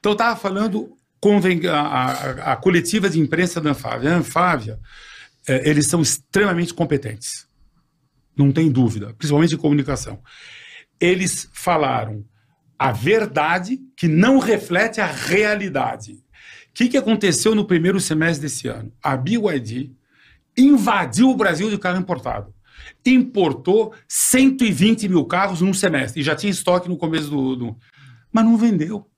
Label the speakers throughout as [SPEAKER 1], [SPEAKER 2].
[SPEAKER 1] Então, estava falando com a, a, a, coletiva de imprensa da Anfávia. A Anfávia, é, eles são extremamente competentes. Não tem dúvida, principalmente em comunicação. Eles falaram a verdade que não reflete a realidade. O que, que aconteceu no primeiro semestre desse ano? A BYD invadiu o Brasil de carro importado. Importou 120 mil carros num semestre. E já tinha estoque no começo do. do... Mas não vendeu.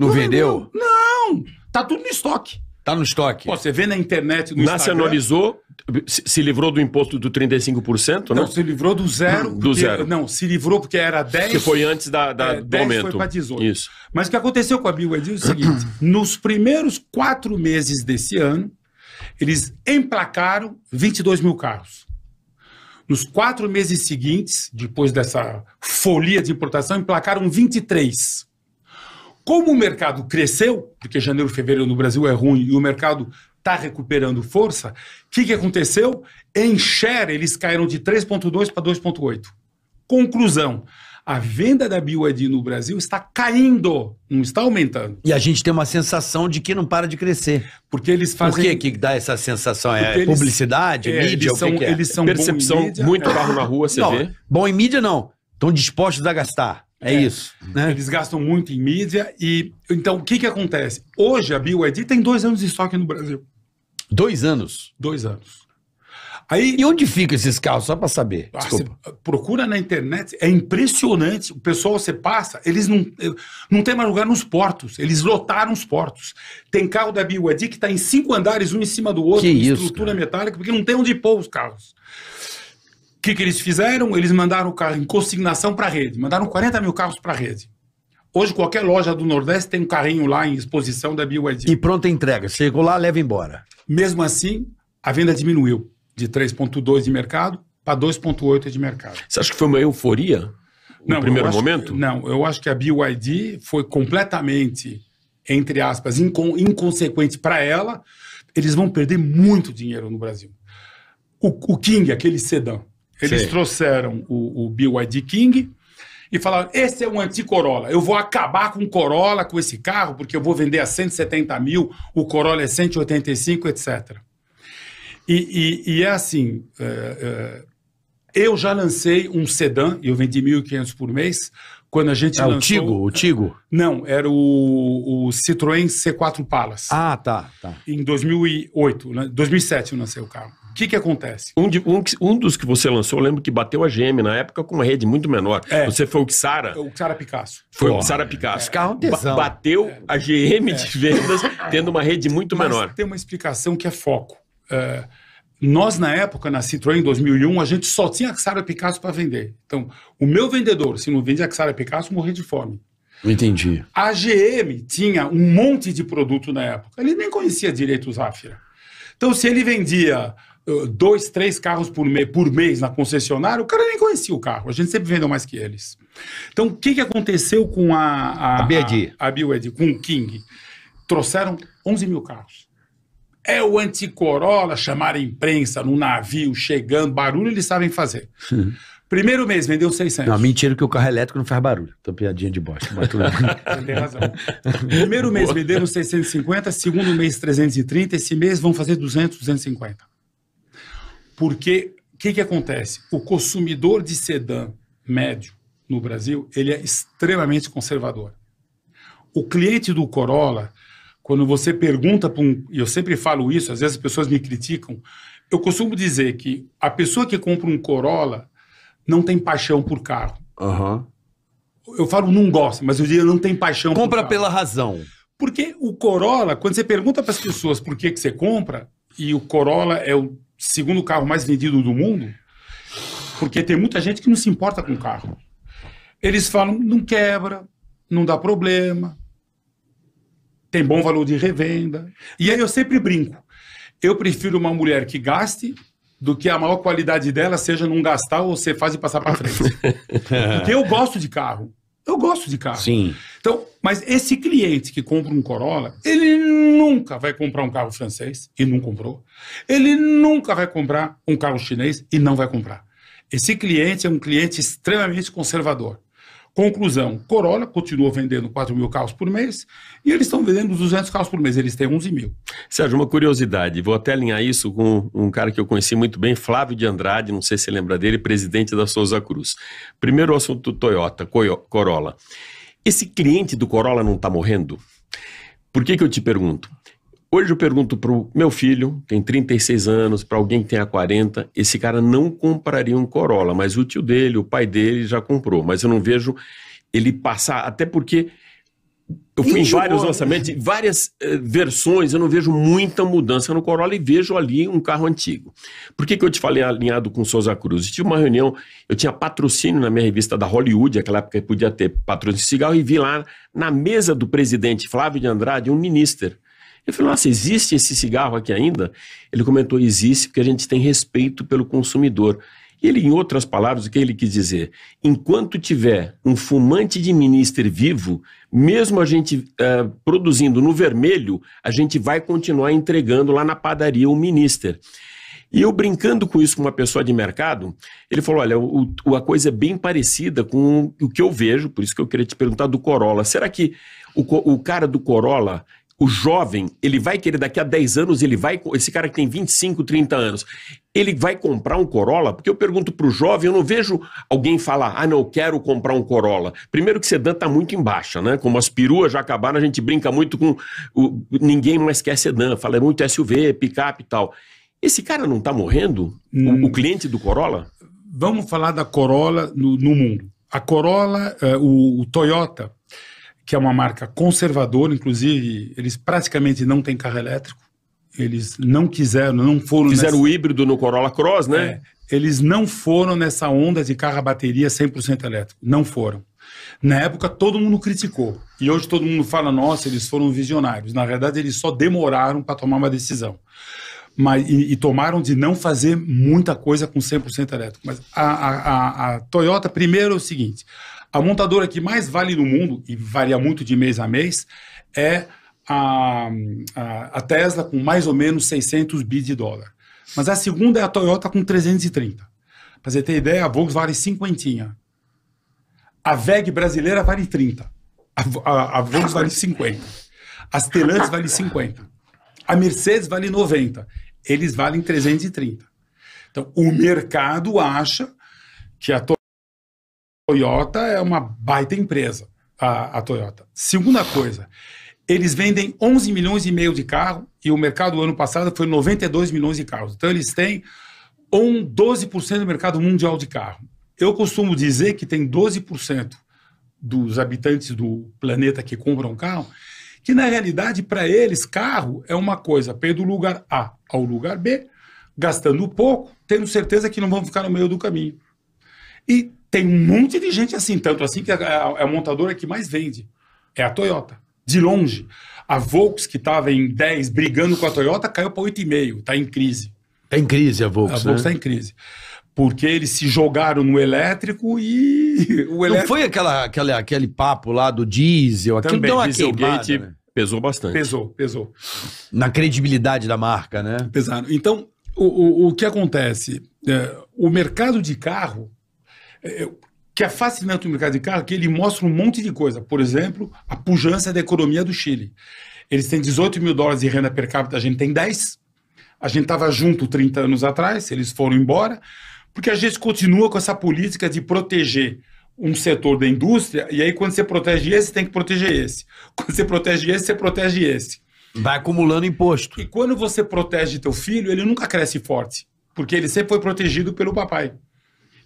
[SPEAKER 2] Não, não vendeu? vendeu?
[SPEAKER 1] Não! Tá tudo no estoque.
[SPEAKER 2] Tá no estoque. Pô, você vê na internet, no Nacionalizou, se livrou do imposto do 35%, não, Não, né? se livrou do zero. Do porque, zero. Não, se livrou porque era
[SPEAKER 1] 10. Que foi
[SPEAKER 2] antes da, da é, do aumento. foi para 18. Isso. Mas o que
[SPEAKER 1] aconteceu com a BYD é o seguinte, nos primeiros quatro meses desse ano, eles emplacaram 22 mil carros. Nos quatro meses seguintes, depois dessa folia de importação, emplacaram 23. Como o mercado cresceu, porque janeiro, e fevereiro no Brasil é ruim e o mercado está recuperando força, o que, que aconteceu? Em share, eles caíram de 3,2 para 2,8. Conclusão. A venda da BioID no Brasil está caindo, não está aumentando. E a gente tem uma sensação de que não para de crescer. Porque eles fazem.
[SPEAKER 2] Por que, que dá essa sensação? é eles... publicidade, é, mídia? Eles são, o que, que é? Eles são Percepção, mídia, muito é. barro carro na rua, você não, vê.
[SPEAKER 1] Bom em mídia, não. Estão dispostos a gastar. É, é isso. Né? Eles gastam muito em mídia e então o que que acontece? Hoje a BYD tem dois anos de estoque no Brasil. Dois anos? Dois anos. Aí, e onde ficam esses carros, só para saber? Ah, desculpa. Ah, procura na internet, é impressionante. O pessoal, você passa, eles não, eh, não tem mais lugar nos portos. Eles lotaram os portos. Tem carro da BYD que está em cinco andares, um em cima do outro, que isso, estrutura cara. metálica, porque não tem onde pôr os carros. O que, que eles fizeram? Eles mandaram o carro em consignação para a rede, mandaram 40 mil carros para a rede. Hoje, qualquer loja do Nordeste tem um carrinho lá em exposição da BYD. E pronta entrega. Chegou lá, leva embora. Mesmo assim, a venda diminuiu de 3,2 de mercado para 2,8 de mercado.
[SPEAKER 2] Você acha que foi uma euforia no não, primeiro momento?
[SPEAKER 1] Que, não, eu acho que a BYD foi completamente, entre aspas, inco inconsequente para ela. Eles vão perder muito dinheiro no Brasil. O, o King, aquele sedã, eles Sim. trouxeram o, o BYD King e falaram: esse é um anti-Corolla. Eu vou acabar com o Corolla, com esse carro, porque eu vou vender a 170 mil, o Corolla é 185, etc. E, e, e é assim: é, é, eu já lancei um sedã, e eu vendi 1.500 por mês. Quando a gente é, lançou... o Tigo, o Tigo? Não, era o, o Citroën C4 Palace.
[SPEAKER 2] Ah, tá, tá.
[SPEAKER 1] Em 2008, 2007 né, eu lancei o carro. O que, que acontece?
[SPEAKER 2] Um, de, um, um, dos que você lançou, eu lembro que bateu a GM na época com uma rede muito menor. É. Você foi o Xara. O
[SPEAKER 1] Xara Picasso. Foi oh, o Xara
[SPEAKER 2] Picasso. É. Carro é bateu é. a GM de é. vendas tendo uma rede muito Mas menor.
[SPEAKER 1] Tem uma explicação que é foco. É, nós, na época, na Citroën, em 2001, a gente só tinha Xara Picasso para vender. Então, o meu vendedor, se não vendia Xara Picasso, morria de fome. Entendi. A GM tinha um monte de produto na época. Ele nem conhecia direito o Zafira. Então, se ele vendia dois, três carros por, por mês na concessionária, o cara nem conhecia o carro. A gente sempre vendeu mais que eles. Então, o que, que aconteceu com a... A, a BYD. A, a BYD, com o King. Trouxeram 11 mil carros. É o anti-Corolla, chamaram a imprensa no navio, chegando, barulho eles sabem fazer. Sim. Primeiro mês vendeu 600. Não,
[SPEAKER 2] mentira que o carro elétrico não faz barulho. Tô piadinha de bosta. Você
[SPEAKER 1] tem razão. Primeiro mês venderam 650, segundo mês 330, esse mês vão fazer 200, 250. Porque o que, que acontece? O consumidor de sedã médio no Brasil ele é extremamente conservador. O cliente do Corolla, quando você pergunta para um, e eu sempre falo isso, às vezes as pessoas me criticam, eu costumo dizer que a pessoa que compra um Corolla não tem paixão por carro. Uhum. Eu falo não gosta, mas eu diria não tem paixão compra por carro. pela razão. Porque o Corolla, quando você pergunta para as pessoas por que, que você compra, e o Corolla é o segundo carro mais vendido do mundo, porque tem muita gente que não se importa com o carro. Eles falam, não quebra, não dá problema, tem bom valor de revenda. E aí eu sempre brinco. Eu prefiro uma mulher que gaste do que a maior qualidade dela seja não gastar ou você faz e passar para frente. Porque eu gosto de carro. Eu gosto de carro. Sim. Então, mas esse cliente que compra um Corolla, ele nunca vai comprar um carro francês e não comprou. Ele nunca vai comprar um carro chinês e não vai comprar. Esse cliente é um cliente extremamente conservador. Conclusão, Corolla continua vendendo 4 mil carros por mês e eles estão vendendo 200 carros por mês, eles têm 11 mil.
[SPEAKER 2] Sérgio, uma curiosidade, vou até alinhar isso com um cara que eu conheci muito bem, Flávio de Andrade, não sei se você lembra dele, presidente da Souza Cruz. Primeiro o assunto Toyota, Corolla. Esse cliente do Corolla não está morrendo? Por que, que eu te pergunto? Hoje eu pergunto para o meu filho, tem 36 anos, para alguém que tenha 40, esse cara não compraria um Corolla, mas o tio dele, o pai dele já comprou. Mas eu não vejo ele passar, até porque eu fui em vários lançamentos, várias eh, versões, eu não vejo muita mudança no Corolla e vejo ali um carro antigo. Por que, que eu te falei alinhado com o Souza Cruz? Eu tive uma reunião, eu tinha patrocínio na minha revista da Hollywood, aquela época que podia ter patrocínio de cigarro, e vi lá na mesa do presidente Flávio de Andrade um ministro. Eu falei, nossa, existe esse cigarro aqui ainda? Ele comentou, existe, porque a gente tem respeito pelo consumidor. Ele, em outras palavras, o que ele quis dizer? Enquanto tiver um fumante de minister vivo, mesmo a gente uh, produzindo no vermelho, a gente vai continuar entregando lá na padaria o minister. E eu brincando com isso com uma pessoa de mercado, ele falou: olha, o, o, a coisa é bem parecida com o que eu vejo, por isso que eu queria te perguntar do Corolla. Será que o, o cara do Corolla o jovem, ele vai querer daqui a 10 anos, ele vai, esse cara que tem 25, 30 anos, ele vai comprar um Corolla? Porque eu pergunto para o jovem, eu não vejo alguém falar, ah, não, eu quero comprar um Corolla. Primeiro que sedã está muito embaixo né? Como as peruas já acabaram, a gente brinca muito com o, ninguém mais quer sedã, fala é muito SUV, picape e tal. Esse cara não está morrendo? Hum. O, o, cliente do Corolla? Vamos falar da Corolla
[SPEAKER 1] no, no mundo. A Corolla, uh, o, o Toyota, que é uma marca conservadora, inclusive eles praticamente não têm carro elétrico. Eles não quiseram, não
[SPEAKER 2] foram. Fizeram nessa... o híbrido no Corolla Cross, né? É,
[SPEAKER 1] eles não foram nessa onda de carro a bateria 100% elétrico. Não foram. Na época, todo mundo criticou. E hoje todo mundo fala, nossa, eles foram visionários. Na verdade, eles só demoraram para tomar uma decisão. Mas, e, e, tomaram de não fazer muita coisa com 100% elétrico. Mas a, a, a, a Toyota, primeiro, é o seguinte: a montadora que mais vale no mundo, e varia muito de mês a mês, é a, a, a Tesla, com mais ou menos 600 bi de dólar. Mas a segunda é a Toyota, com 330. Para você ter ideia, a Volkswagen vale 50, A VEG brasileira vale 30. A, a, a Volkswagen vale 50. a Stellantis vale 50. A Mercedes vale 90. Eles valem 330. Então, o mercado acha que a Toyota é uma baita empresa, a, a Toyota. Segunda coisa, eles vendem 11 milhões e meio de carro e o mercado ano passado foi 92 milhões de carros. Então eles têm um 12% do mercado mundial de carro. Eu costumo dizer que tem 12% dos habitantes do planeta que compram carro, que na realidade para eles carro é uma coisa, para ir do lugar A ao lugar B, gastando pouco, tendo certeza que não vão ficar no meio do caminho. E tem um monte de gente assim, tanto assim que é a, a montadora que mais vende. É a Toyota. De longe. A Volks, que estava em 10 brigando com a Toyota, caiu para 8,5. Está em crise. Está em crise a Volks. A Volks está né? Tá em crise porque eles se jogaram no elétrico e o elétrico... Não foi
[SPEAKER 2] aquela, aquela, aquele papo lá do diesel, aquilo Também, deu uma queimada, né? pesou bastante. Pesou, pesou. Na credibilidade da marca, né? Pesaram.
[SPEAKER 1] Então, o, o, o que acontece? É, o mercado de carro é, que é fascinante né, o mercado de carro, que ele mostra um monte de coisa. Por exemplo, a pujança da economia do Chile. Eles têm 18 mil dólares de renda per capita, a gente tem 10. A gente estava junto 30 anos atrás, eles foram embora, porque a gente continua com essa política de proteger um setor da indústria, e aí quando você protege esse, tem que proteger esse. Quando você protege esse, você protege esse. Vai acumulando imposto. E quando você protege teu filho, ele nunca cresce forte, porque ele sempre foi protegido pelo papai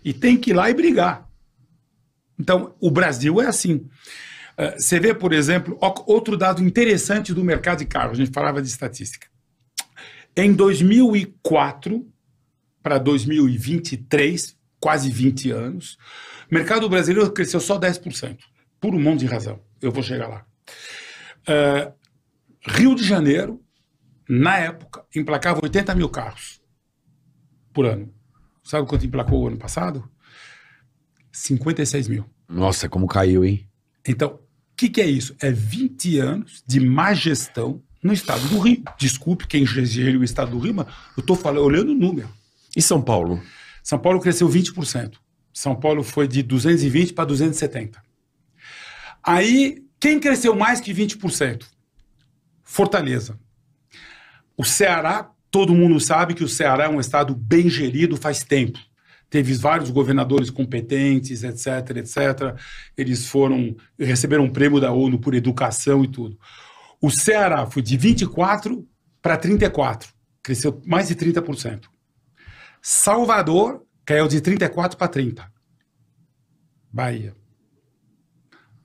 [SPEAKER 1] e tem que ir lá e brigar. Então, o Brasil é assim. Eh, você vê, por exemplo, outro dado interessante do mercado de carros, a gente falava de estatística. Em 2004 para 2023, quase 20 anos, o mercado brasileiro cresceu só 10%, por um monte de razão. Eu vou chegar lá. Uh, Rio de Janeiro, na época, emplacava 80 mil carros por ano. Sabe quanto emplacou o ano passado? 56 mil.
[SPEAKER 2] Nossa, como caiu, hein?
[SPEAKER 1] Então, o que, que é isso? É 20 anos de má gestão no estado do Rio. Desculpe quem gere o estado do Rio, mas eu estou falando, olhando o número. E São Paulo? São Paulo cresceu 20%. São Paulo foi de 220 para 270. Aí, quem cresceu mais que 20%? Fortaleza. O Ceará Todo mundo sabe que o Ceará é um estado bem gerido faz tempo. Teve vários governadores competentes, etc, etc. Eles foram receberam um prêmio da ONU por educação e tudo. O Ceará foi de 24 para 34, cresceu mais de 30%. Salvador caiu de 34 para 30. Bahia.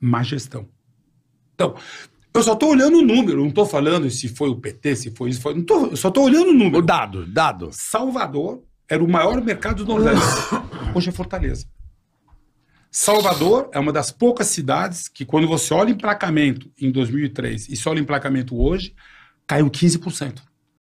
[SPEAKER 1] Má gestão. Então, eu só estou olhando o número, não estou falando se foi o PT, se foi isso, foi... Não tô, eu só estou olhando o número. O dado, dado. Salvador era o maior mercado do Nordeste. Hoje é Fortaleza. Salvador é uma das poucas cidades que, quando você olha emplacamento em 2003 e se olha emplacamento hoje, caiu 15%.